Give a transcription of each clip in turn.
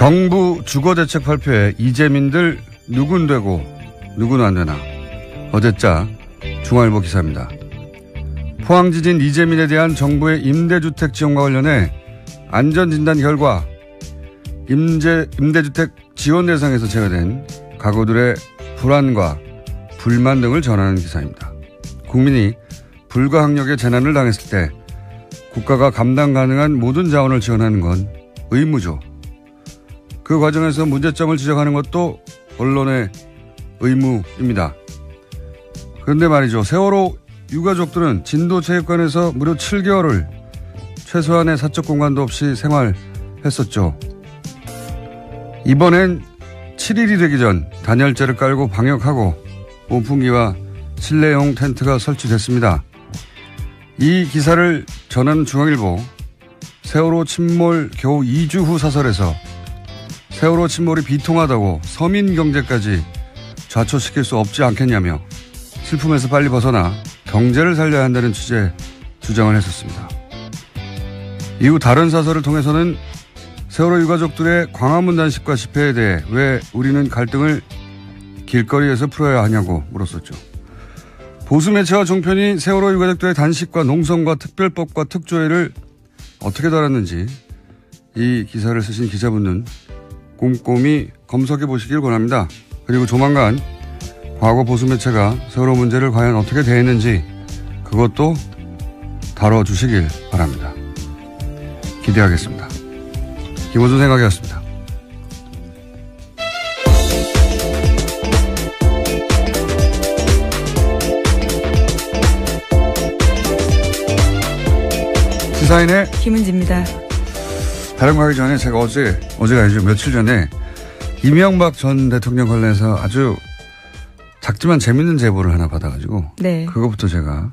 정부 주거대책 발표에 이재민들 누군 되고 누군 안 되나 어제자 중앙일보 기사입니다. 포항 지진 이재민에 대한 정부의 임대주택 지원과 관련해 안전진단 결과 임대, 임대주택 지원 대상에서 제외된 가구들의 불안과 불만 등을 전하는 기사입니다. 국민이 불가항력의 재난을 당했을 때 국가가 감당 가능한 모든 자원을 지원하는 건 의무죠. 그 과정에서 문제점을 지적하는 것도 언론의 의무입니다. 그런데 말이죠. 세월호 유가족들은 진도체육관에서 무려 7개월을 최소한의 사적 공간도 없이 생활했었죠. 이번엔 7일이 되기 전 단열재를 깔고 방역하고 온풍기와 실내용 텐트가 설치됐습니다. 이 기사를 전한 중앙일보 세월호 침몰 겨우 2주 후 사설에서 세월호 침몰이 비통하다고 서민 경제까지 좌초시킬 수 없지 않겠냐며 슬픔에서 빨리 벗어나 경제를 살려야 한다는 취지의 주장을 했었습니다. 이후 다른 사설을 통해서는 세월호 유가족들의 광화문 단식과 집회에 대해 왜 우리는 갈등을 길거리에서 풀어야 하냐고 물었었죠. 보수 매체와 종편이 세월호 유가족들의 단식과 농성과 특별법과 특조회를 어떻게 달았는지이 기사를 쓰신 기자분은 꼼꼼히 검색해 보시길 권합니다. 그리고 조만간 과거 보수 매체가 세월호 문제를 과연 어떻게 대했는지 그것도 다뤄주시길 바랍니다. 기대하겠습니다. 김호준 생각이었습니다. 사인의 김은지입니다. 발언하기 전에 제가 어제, 어제가 아니죠. 며칠 전에 이명박 전 대통령 관련해서 아주 작지만 재밌는 제보를 하나 받아가지고 네. 그것부터 제가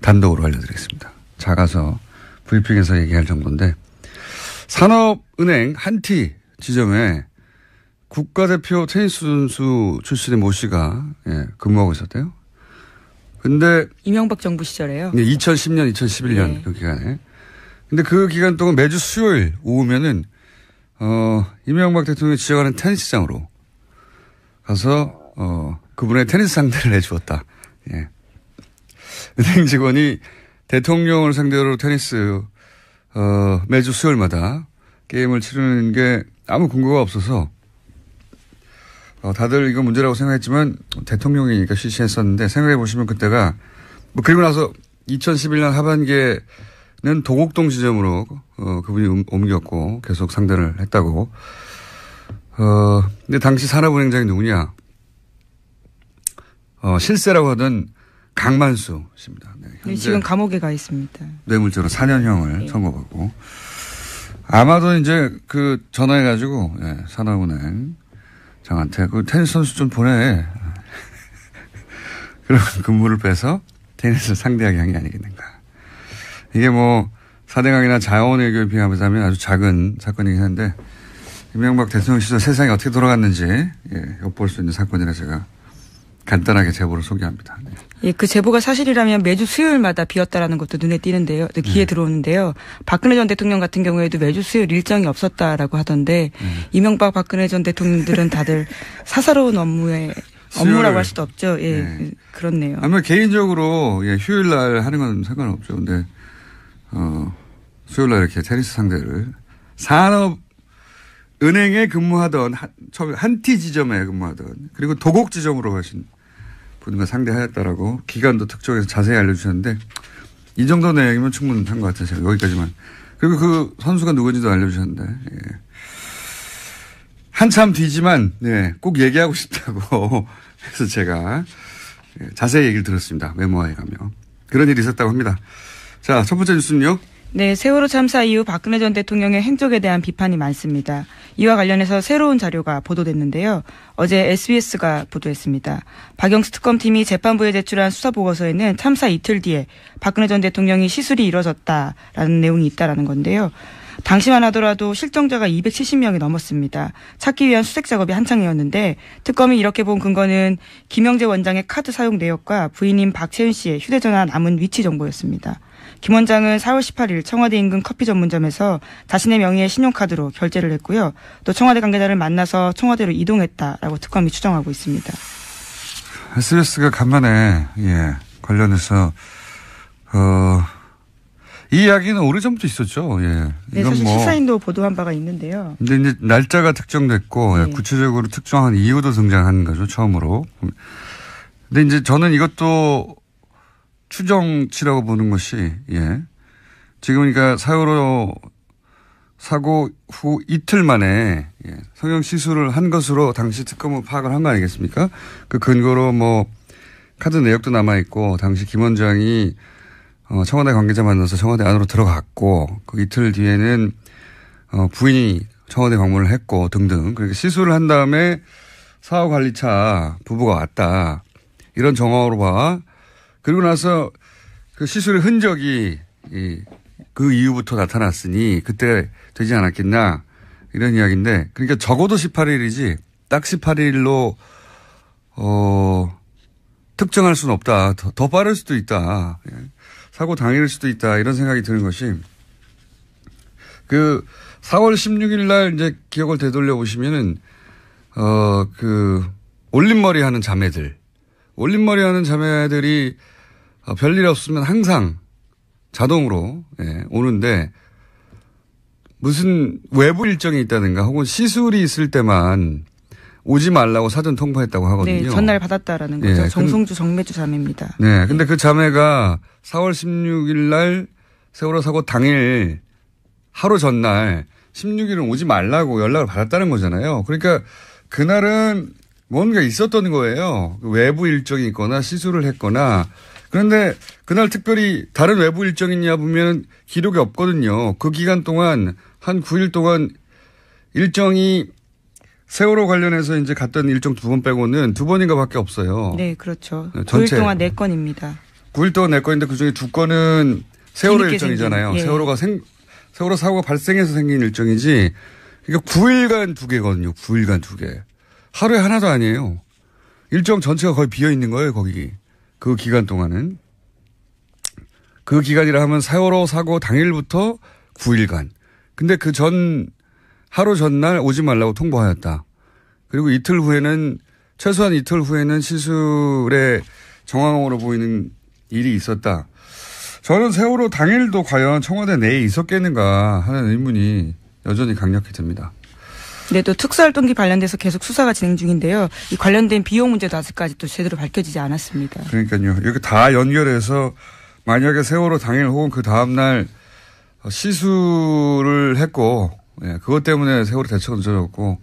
단독으로 알려드리겠습니다. 작아서 브리핑에서 얘기할 정도인데 산업은행 한티 지점에 국가대표 테니스 선수 출신의 모 씨가 예, 근무하고 있었대요. 근데 이명박 정부 시절에요. 2010년, 예, 2011년 네. 그 기간에 근데 그 기간 동안 매주 수요일 오후면은 어, 이명박 대통령이 지적하는 테니스장으로 가서 어, 그분의 테니스 상대를 해주었다. 예. 은행 직원이 대통령을 상대로 테니스 어, 매주 수요일마다 게임을 치르는 게 아무 근거가 없어서 어, 다들 이거 문제라고 생각했지만 대통령이니까 실시했었는데 생각해 보시면 그때가 뭐 그리고 나서 2011년 하반기에 는 도곡동 지점으로 어, 그분이 음, 옮겼고 계속 상대를 했다고. 어, 근데 당시 산업은행장이 누구냐? 어, 실세라고 하던 강만수 씨입니다. 네, 네, 지금 감옥에 가 있습니다. 뇌물죄로 4년형을 네. 선고받고 아마도 이제 그 전화해가지고 예, 산업은행 장한테 그 테니스 선수 좀 보내. 그럼 근무를 빼서 테니스 상대하게 한 게 아니겠는가. 이게 뭐 사대강이나 자원외교를 비하면 아주 작은 사건이긴 한데 이명박 대통령 시절 세상이 어떻게 돌아갔는지 예, 엿볼 수 있는 사건이라 제가 간단하게 제보를 소개합니다. 네. 예, 그 제보가 사실이라면 매주 수요일마다 비었다라는 것도 눈에 띄는데요. 귀에 네. 들어오는데요. 박근혜 전 대통령 같은 경우에도 매주 수요일 일정이 없었다라고 하던데 네. 이명박 박근혜 전 대통령들은 다들 사사로운 업무에 업무라고 할 수도 없죠. 예, 네. 그렇네요. 아마 개인적으로 예, 휴일 날 하는 건 상관없죠. 근데 어, 수요일 날 이렇게 테니스 상대를 산업 은행에 근무하던 한, 한티 지점에 근무하던 그리고 도곡 지점으로 가신 분과 상대하였다라고 기간도 특정해서 자세히 알려주셨는데 이 정도 내용이면 충분한 것 같아요. 제가 여기까지만. 그리고 그 선수가 누군지도 알려주셨는데 예. 한참 뒤지만 예, 꼭 얘기하고 싶다고 해서 제가 예, 자세히 얘기를 들었습니다. 메모하에 가며 그런 일이 있었다고 합니다. 자, 첫 번째 뉴스는요. 네, 세월호 참사 이후 박근혜 전 대통령의 행적에 대한 비판이 많습니다. 이와 관련해서 새로운 자료가 보도됐는데요. 어제 SBS가 보도했습니다. 박영수 특검팀이 재판부에 제출한 수사 보고서에는 참사 이틀 뒤에 박근혜 전 대통령이 시술이 이뤄졌다라는 내용이 있다라는 건데요. 당시만 하더라도 실종자가 270명이 넘었습니다. 찾기 위한 수색 작업이 한창이었는데 특검이 이렇게 본 근거는 김영재 원장의 카드 사용 내역과 부인인 박채윤 씨의 휴대전화 남은 위치 정보였습니다. 김 원장은 4월 18일 청와대 인근 커피 전문점에서 자신의 명의의 신용카드로 결제를 했고요. 또 청와대 관계자를 만나서 청와대로 이동했다라고 특검이 추정하고 있습니다. SBS가 간만에 예, 관련해서 어, 이 이야기는 오래전부터 있었죠. 예. 네, 사실 뭐 시사인도 보도한 바가 있는데요. 근데 이제 날짜가 특정됐고 네. 구체적으로 특정한 이유도 등장하는 거죠. 처음으로. 근데 이제 저는 이것도 추정치라고 보는 것이 예. 지금 그러니까 사고로 사고 후 이틀 만에 예. 성형 시술을 한 것으로 당시 특검은 파악을 한 거 아니겠습니까? 그 근거로 뭐 카드 내역도 남아 있고 당시 김 원장이 어, 청와대 관계자 만나서 청와대 안으로 들어갔고 그 이틀 뒤에는 어, 부인이 청와대 방문을 했고 등등 그렇게 그러니까 시술을 한 다음에 사후 관리차 부부가 왔다 이런 정황으로 봐 그리고 나서 그 시술의 흔적이 이, 그 이후부터 나타났으니 그때 되지 않았겠나 이런 이야기인데 그러니까 적어도 18일이지 딱 18일로 어 특정할 수는 없다. 더, 더 빠를 수도 있다. 예. 사고 당일일 수도 있다. 이런 생각이 드는 것이 그 4월 16일 날 이제 기억을 되돌려 보시면은 어 그 올림머리 하는 자매들 올림머리 하는 자매들이 어, 별일 없으면 항상 자동으로 예, 오는데 무슨 외부 일정이 있다든가 혹은 시술이 있을 때만 오지 말라고 사전 통보했다고 네, 하거든요. 네, 전날 받았다라는 거죠. 예, 정성주 정매주 자매입니다. 네, 네, 근데 그 자매가 4월 16일 날 세월호 사고 당일 하루 전날 16일은 오지 말라고 연락을 받았다는 거잖아요. 그러니까 그날은 뭔가 있었던 거예요. 외부 일정이 있거나 시술을 했거나 그런데 그날 특별히 다른 외부 일정이 냐 보면 기록이 없거든요. 그 기간 동안 한 9일 동안 일정이 세월호 관련해서 이제 갔던 일정 두 번 빼고는 두 번인가 밖에 없어요. 네, 그렇죠. 전체. 9일 동안 4건입니다. 9일 동안 4건인데 그 중에 두 건은 세월호 일정이잖아요. 예. 세월호가 생, 세월호 사고가 발생해서 생긴 일정이지 그러니까 9일간 두 개거든요. 9일간 두 개. 하루에 하나도 아니에요. 일정 전체가 거의 비어 있는 거예요, 거기. 그 기간 동안은 그 기간이라 하면 세월호 사고 당일부터 9일간. 근데 그 전 하루 전날 오지 말라고 통보하였다. 그리고 이틀 후에는 최소한 이틀 후에는 시술의 정황으로 보이는 일이 있었다. 저는 세월호 당일도 과연 청와대 내에 있었겠는가 하는 의문이 여전히 강력해집니다 네, 또 특수활동기 관련돼서 계속 수사가 진행 중인데요. 이 관련된 비용 문제도 아직까지 또 제대로 밝혀지지 않았습니다. 그러니까요. 이렇게 다 연결해서 만약에 세월호 당일 혹은 그 다음날 시술을 했고, 예, 그것 때문에 세월호 대처가 늦어졌고,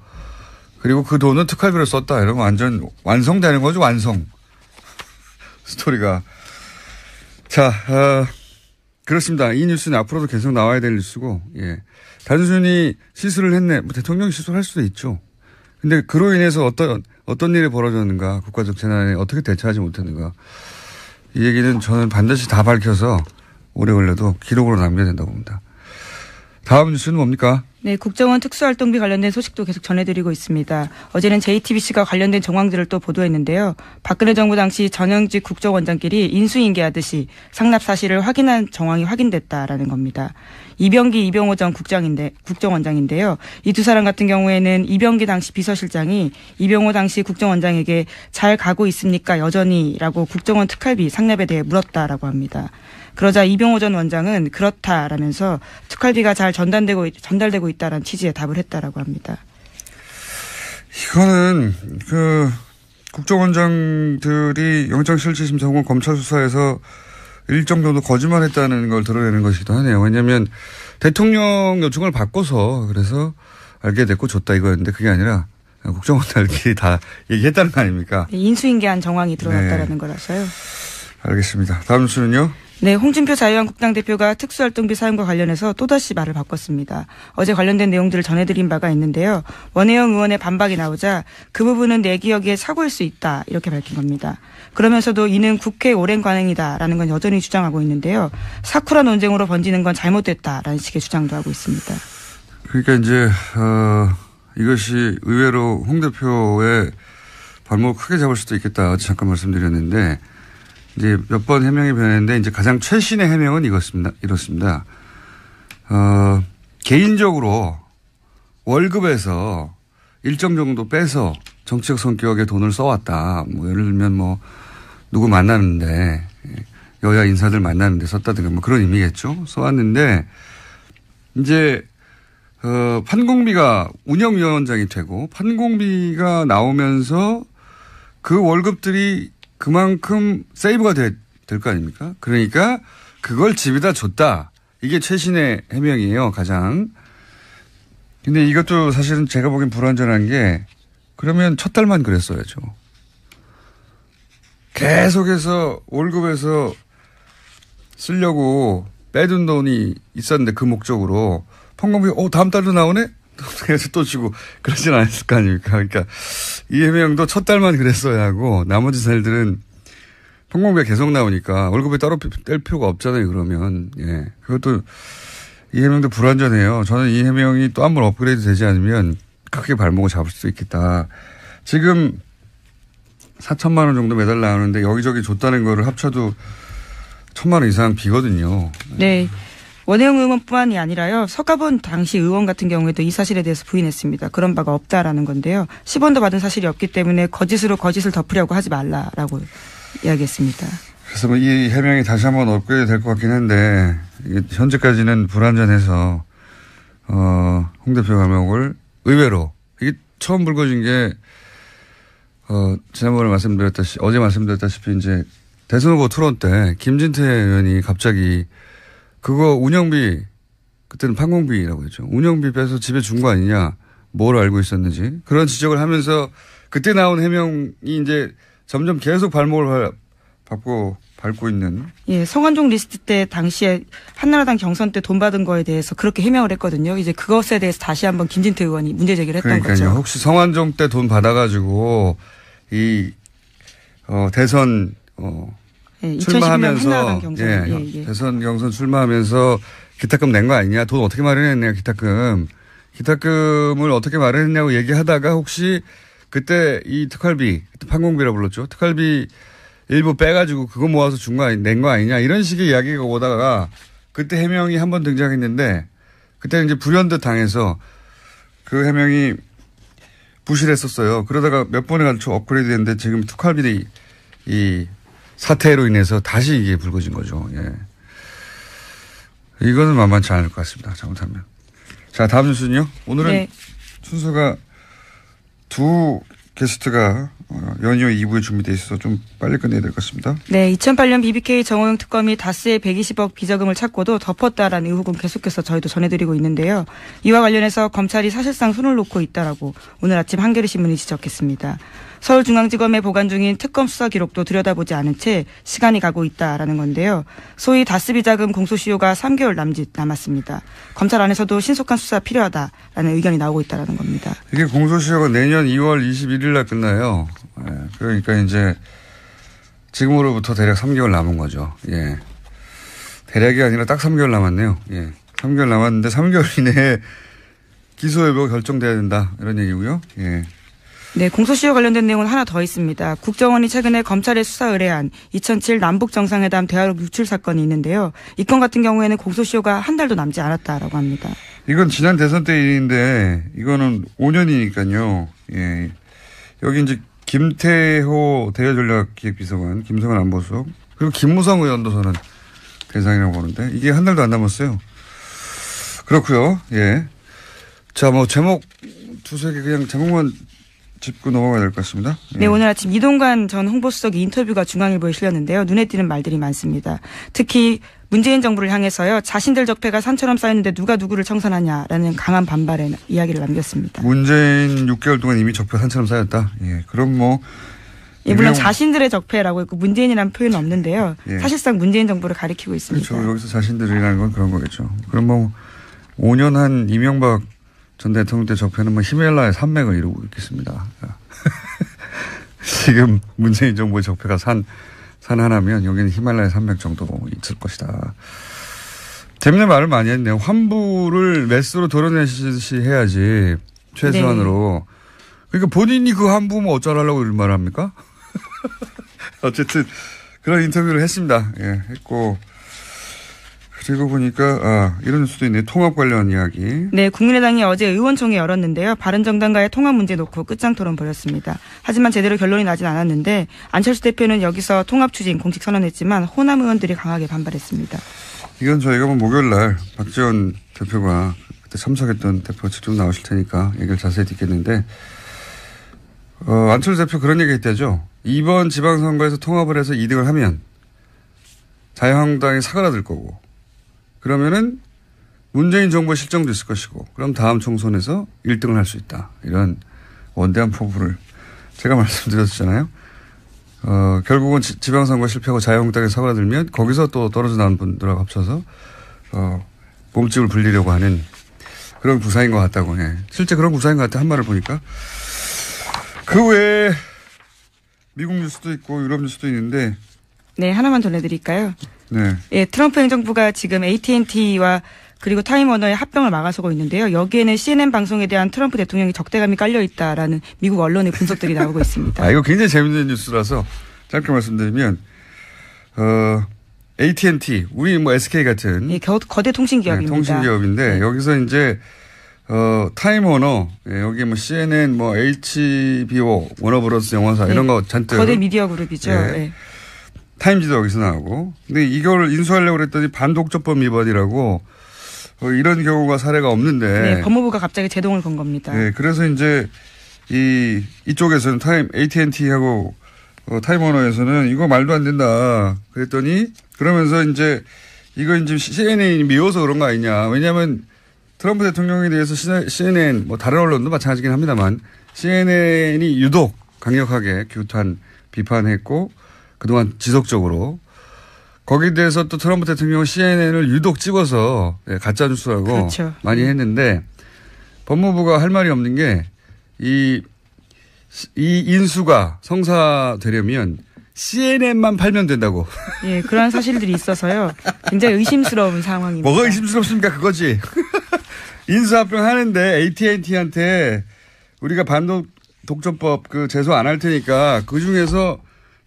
그리고 그 돈은 특활비로 썼다. 이러면 완전 완성되는 거죠, 완성. 스토리가. 자, 어. 그렇습니다. 이 뉴스는 앞으로도 계속 나와야 될 뉴스고, 예. 단순히 실수를 했네. 뭐 대통령 이 실수할 수도 있죠. 근데 그로 인해서 어떤, 어떤 일이 벌어졌는가, 국가적 재난에 어떻게 대처하지 못했는가. 이 얘기는 저는 반드시 다 밝혀서 오래 걸려도 기록으로 남겨야 된다고 봅니다. 다음 뉴스는 뭡니까? 네, 국정원 특수활동비 관련된 소식도 계속 전해드리고 있습니다. 어제는 JTBC가 관련된 정황들을 또 보도했는데요. 박근혜 정부 당시 전형직 국정원장끼리 인수인계하듯이 상납 사실을 확인한 정황이 확인됐다라는 겁니다. 이병기 이병호 전 국장인데 국정원장인데요. 이 두 사람 같은 경우에는 이병기 당시 비서실장이 이병호 당시 국정원장에게 잘 가고 있습니까 여전히라고 국정원 특활비 상납에 대해 물었다라고 합니다. 그러자 이병호 전 원장은 그렇다라면서 특활비가 잘 전달되고 전달되고 있다라는 취지의 답을 했다라고 합니다. 이거는 그 국정원장들이 영장실질심사 혹은 검찰 수사에서 일정 정도 거짓말했다는 걸 드러내는 것이기도 하네요. 왜냐하면 대통령 요청을 바꿔서 그래서 알게 됐고 줬다 이거였는데 그게 아니라 국정원들끼리 다 얘기했다는 거 아닙니까? 네, 인수인계한 정황이 드러났다라는 네. 거라서요. 알겠습니다. 다음 수는요? 네, 홍준표 자유한국당 대표가 특수활동비 사용과 관련해서 또다시 말을 바꿨습니다. 어제 관련된 내용들을 전해드린 바가 있는데요. 원혜영 의원의 반박이 나오자 그 부분은 내 기억에 사고일수 있다 이렇게 밝힌 겁니다. 그러면서도 이는 국회 오랜 관행이다라는 건 여전히 주장하고 있는데요. 사쿠라 논쟁으로 번지는 건 잘못됐다라는 식의 주장도 하고 있습니다. 그러니까 이제 어, 이것이 의외로 홍 대표의 발목 을 크게 잡을 수도 있겠다. 잠깐 말씀드렸는데 이제 몇 번 해명이 변했는데 이제 가장 최신의 해명은 이것습니다. 이렇습니다. 어, 개인적으로 월급에서 일정 정도 빼서 정치적 성격에 돈을 써왔다. 뭐 예를 들면 뭐 누구 만나는데 여야 인사들 만나는데 썼다든가 뭐 그런 의미겠죠. 써왔는데 이제 어, 판공비가 운영위원장이 되고 판공비가 나오면서 그 월급들이 그만큼 세이브가 될 거 아닙니까? 그러니까 그걸 집에다 줬다. 이게 최신의 해명이에요, 가장. 근데 이것도 사실은 제가 보기엔 불완전한 게 그러면 첫 달만 그랬어야죠. 계속해서 월급에서 쓰려고 빼둔 돈이 있었는데 그 목적으로 펑검이 어 다음 달도 나오네 계속 또 주고 그러진 않았을 거 아닙니까? 그러니까 이 해명도 첫 달만 그랬어야 하고 나머지 살들은 통공비가 계속 나오니까 월급에 따로 뗄 필요가 없잖아요, 그러면. 예. 그것도 이 해명도 불완전해요. 저는 이 해명이 또 한번 업그레이드 되지 않으면 크게 발목을 잡을 수도 있겠다. 지금 4천만 원 정도 매달 나오는데 여기저기 줬다는 거를 합쳐도 천만 원 이상 비거든요. 네. 예. 원혜영 의원뿐만이 아니라요. 석가본 당시 의원 같은 경우에도 이 사실에 대해서 부인했습니다. 그런 바가 없다라는 건데요. 10원도 받은 사실이 없기 때문에 거짓으로 거짓을 덮으려고 하지 말라라고 이야기했습니다. 그래서 뭐이 해명이 다시 한번 업그레이드 될 것 같긴 한데 현재까지는 불완전해서 어, 홍 대표 감옥을 의외로 이게 처음 불거진 게 어, 지난번에 말씀드렸다시피 어제 말씀드렸다시피 이제 대선 후보 토론 때 김진태 의원이 갑자기 그거 운영비 그때는 판공비라고 했죠. 운영비 빼서 집에 준 거 아니냐. 뭘 알고 있었는지 그런 지적을 하면서 그때 나온 해명이 이제 점점 계속 발목을 밟고 밟고 있는. 예, 성완종 리스트 때 당시에 한나라당 경선 때 돈 받은 거에 대해서 그렇게 해명을 했거든요. 이제 그것에 대해서 다시 한번 김진태 의원이 문제 제기를 했던 그러니까요. 거죠. 혹시 성완종때 돈 받아가지고 이 어, 대선 어, 예, 출마하면서 경 예, 예, 예, 대선 경선 출마하면서 기타금 낸 거 아니냐, 돈 어떻게 마련했냐, 기타금. 기타금을 어떻게 마련했냐고 얘기하다가 혹시 그때 이 특활비, 판공비라 불렀죠. 특활비 일부 빼가지고 그거 모아서 준거 아니, 낸거 아니냐 이런 식의 이야기가 오다가 그때 해명이 한 번 등장했는데 그때 이제 불현듯 당해서 그 해명이 부실했었어요. 그러다가 몇 번에 걸쳐 업그레이드 했는데 지금 특활비이 사태로 인해서 다시 이게 불거진 거죠. 예. 이거는 만만치 않을 것 같습니다. 잘못하면. 자, 다음 뉴스는요. 오늘은 네. 순서가 두 게스트가 어, 연이어 2부에 준비돼 있어서 좀 빨리 끝내야 될 것 같습니다. 네, 2008년 BBK 정호영 특검이 다스의 120억 비자금을 찾고도 덮었다라는 의혹은 계속해서 저희도 전해드리고 있는데요. 이와 관련해서 검찰이 사실상 손을 놓고 있다라고 오늘 아침 한겨레 신문이 지적했습니다. 서울중앙지검에 보관 중인 특검 수사 기록도 들여다보지 않은 채 시간이 가고 있다라는 건데요. 소위 다스비 자금 공소시효가 3개월 남짓 남았습니다. 검찰 안에서도 신속한 수사 필요하다라는 의견이 나오고 있다는 겁니다. 이게 공소시효가 내년 2월 21일 날 끝나요. 예, 그러니까 이제 지금으로부터 대략 3개월 남은 거죠. 예. 대략이 아니라 딱 3개월 남았네요. 예. 3개월 남았는데 3개월 이내에 기소여부가 결정돼야 된다. 이런 얘기고요. 예. 네, 공소시효 관련된 내용은 하나 더 있습니다. 국정원이 최근에 검찰에 수사 의뢰한 2007 남북 정상회담 대화록 유출 사건이 있는데요. 이 건 같은 경우에는 공소시효가 한 달도 남지 않았다라고 합니다. 이건 지난 대선 때 일인데 이거는 5년이니까요. 예. 여기 이제 김태호 대외전략기획비서관, 김성은 안보수석 그리고 김무성 의원도 저는 대상이라고 보는데 이게 한 달도 안 남았어요. 그렇고요. 예. 자, 뭐 제목 두세 개 그냥 제목만 짚고 넘어가야 될 것 같습니다. 네, 예. 오늘 아침 이동관 전홍보수석의 인터뷰가 중앙일보에 실렸는데요. 눈에 띄는 말들이 많습니다. 특히 문재인 정부를 향해서요. 자신들 적폐가 산처럼 쌓였는데 누가 누구를 청산하냐라는 강한 반발의 이야기를 남겼습니다. 문재인 6개월 동안 이미 적폐 산처럼 쌓였다. 예, 그럼 뭐 예, 물론 자신들의 적폐라고 있고 문재인이라는 표현은 없는데요. 예. 사실상 문재인 정부를 가리키고 그렇죠. 있습니다. 그렇죠. 여기서 자신들이라는 건 그런 거겠죠. 그럼 뭐 5년 한 이명박 전 대통령 때 적폐는 뭐 히멜라의 산맥을 이루고 있겠습니다. 지금 문재인 정부의 적폐가 산, 산 하나면 여기는 히말라야 산맥 정도 있을 것이다. 재밌는 말을 많이 했네요. 환부를 매스로 덜어내시듯이 해야지. 최소한으로. 네. 그러니까 본인이 그 환부면 어쩌라고 이런 말 합니까? 어쨌든 그런 인터뷰를 했습니다. 예, 했고. 읽어보니까 아, 이런 수도 있네. 통합 관련 이야기. 네, 국민의당이 어제 의원총회 열었는데요. 바른정당과의 통합 문제 놓고 끝장 토론 벌였습니다. 하지만 제대로 결론이 나진 않았는데 안철수 대표는 여기서 통합 추진 공식 선언했지만 호남 의원들이 강하게 반발했습니다. 이건 저희가 뭐 목요일 날 박지원 대표가 그때 참석했던 대표 직접 나오실 테니까 얘기를 자세히 듣겠는데 어, 안철수 대표 그런 얘기 했대죠. 이번 지방선거에서 통합을 해서 2등을 하면 자유한국당이 사그라들 거고 그러면은 문재인 정부의 실정도 있을 것이고 그럼 다음 총선에서 1등을 할 수 있다. 이런 원대한 포부를 제가 말씀드렸잖아요. 어, 결국은 지, 지방선거 실패하고 자유한국당에 사과들면 거기서 또 떨어져 나온 분들하고 합쳐서 어, 몸집을 불리려고 하는 그런 구사인 것 같다고 해. 예. 실제 그런 구사인 것 같아 한 말을 보니까 그 외에 미국 뉴스도 있고 유럽 뉴스도 있는데 네 하나만 전해드릴까요? 네. 예, 트럼프 행정부가 지금 AT&T와 그리고 타임워너의 합병을 막아서고 있는데요. 여기에는 CNN 방송에 대한 트럼프 대통령이 적대감이 깔려 있다라는 미국 언론의 분석들이 나오고 있습니다. 아, 이거 굉장히 재밌는 뉴스라서 짧게 말씀드리면 어, AT&T, 우리 뭐 SK 같은 예, 겨, 거대 통신 네, 기업입니다. 네, 통신 기업인데 네. 여기서 이제 어, 타임워너 예, 여기 뭐 CNN, 뭐 HBO, 워너브러스 영화사 예, 이런 거 잔뜩 거대 미디어 그룹이죠. 네. 예. 타임지도 여기서 나오고. 근데 이걸 인수하려고 그랬더니 반독점법 위반이라고 어, 이런 경우가 사례가 없는데. 네, 법무부가 갑자기 제동을 건 겁니다. 네, 그래서 이제 이 이쪽에서는 타임 AT&T하고 어, 타임워너에서는 이거 말도 안 된다. 그랬더니 그러면서 이제 이거지제 CNN이 미워서 그런 거 아니냐. 왜냐하면 트럼프 대통령에 대해서 CNN 뭐 다른 언론도 마찬가지긴 합니다만 CNN이 유독 강력하게 규탄 비판했고 그동안 지속적으로 거기에 대해서 또 트럼프 대통령은 CNN을 유독 찍어서 예, 가짜 뉴스라고 그렇죠. 많이 네. 했는데 법무부가 할 말이 없는 게이이 이 인수가 성사되려면 CNN만 팔면 된다고. 예, 그런 사실들이 있어서요. 굉장히 의심스러운 상황입니다. 뭐가 의심스럽습니까? 그거지. 인수합병 하는데 AT&T한테 우리가 반도 독점법 그 제소 안 할 테니까 그 중에서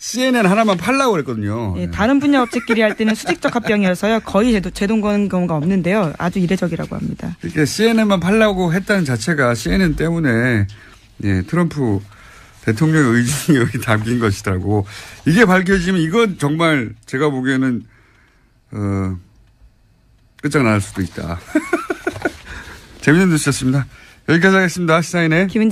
CNN 하나만 팔라고 그랬거든요. 네, 다른 분야 업체끼리 할 때는 수직적 합병이어서요. 거의 제동건 경우가 없는데요. 아주 이례적이라고 합니다. 이게 CNN만 팔라고 했다는 자체가 CNN 때문에 예, 트럼프 대통령 의중이 여기 담긴 것이라고 이게 밝혀지면 이건 정말 제가 보기에는 어, 끝장날 수도 있다. 재밌는 뉴스였습니다. 여기까지 하겠습니다. 시사인의 김은지